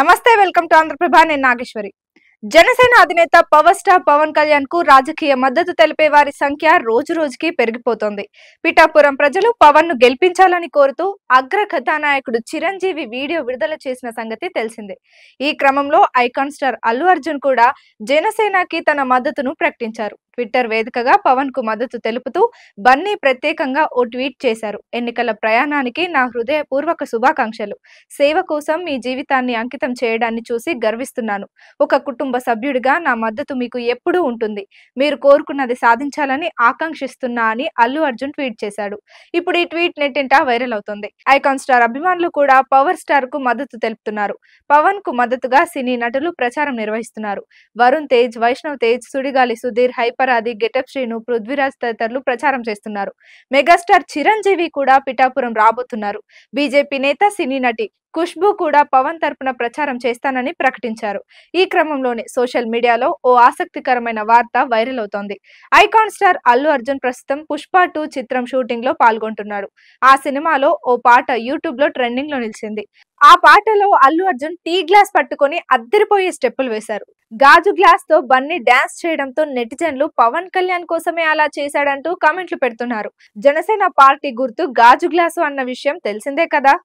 నమస్తే welcome to Andhraprabha నేను నాగేశ్వరి జనసేన అధినేత పవర్ స్టార్ పవన్ కళ్యాణ్ కు రాజకీయ మద్దతు తెలిపే వారి సంఖ్య రోజు రోజుకి పెరిగిపోతోంది పిఠాపురం ప్రజలు పవన్ ను గెలిపించాలని కోరుతూ అగ్ర కథానాయకుడు చిరంజీవి వీడియో విడుదల చేసిన సంగతి తెలిసిందే ఈ క్రమంలో ఐకాన్ స్టార్ అల్లు అర్జున్ కూడా జనసేనకి తన మద్దతును ప్రకటించారు ట్విట్టర్ వేదికగా పవన్ కు మద్దతు తెలుపుతూ బన్నీ ప్రత్యేకంగా ఓ ట్వీట్ చేశారు ఎన్నికల ప్రయాణానికి నా హృదయపూర్వక శుభాకాంక్షలు సేవ కోసం మీ జీవితాన్ని అంకితం చేయడాన్ని చూసి గర్విస్తున్నాను ఒక కుటుంబ సభ్యుడిగా నా మద్దతు మీకు ఎప్పుడూ ఉంటుంది మీరు కోరుకున్నది సాధించాలని ఆకాంక్షిస్తున్నా అని అల్లు అర్జున్ ట్వీట్ చేశాడు ఇప్పుడు ఈ ట్వీట్ నెట్టింటా వైరల్ అవుతుంది ఐకాన్ స్టార్ అభిమానులు కూడా పవర్ స్టార్ కు మద్దతు తెలుపుతున్నారు పవన్ కు మద్దతుగా సినీ నటులు ప్రచారం నిర్వహిస్తున్నారు వరుణ్ తేజ్ వైష్ణవ్ తేజ్ సుడిగాలి సుధీర్ హైపర్ అపరాధి గెటప్ శ్రీను పృథ్వీరాజ్ తదితరులు ప్రచారం చేస్తున్నారు మెగాస్టార్ చిరంజీవి కూడా పిఠాపురం రాబోతున్నారు బీజేపీ నేత సినీ నటి ఖుష్బు కూడా పవన్ తరపున ప్రచారం చేస్తానని ప్రకటించారు ఈ క్రమంలోనే సోషల్ మీడియాలో ఓ ఆసక్తికరమైన వార్త వైరల్ అవుతోంది ఐకాన్ స్టార్ అల్లు అర్జున్ ప్రస్తుతం పుష్ప టూ చిత్రం షూటింగ్ లో పాల్గొంటున్నాడు ఆ సినిమాలో ఓ పాట యూట్యూబ్ లో ట్రెండింగ్ లో నిలిచింది ఆ పాటలో అల్లు అర్జున్ టీ గ్లాస్ పట్టుకొని అద్దరిపోయే స్టెప్పులు వేశారు గాజు గ్లాస్ తో బన్నీ డాన్స్ చేయడంతో నెటిజన్లు పవన్ కళ్యాణ్ కోసమే అలా చేశాడంటూ కామెంట్లు పెడుతున్నారు జనసేన పార్టీ గుర్తు గాజు గ్లాసు అన్న విషయం తెలిసిందే కదా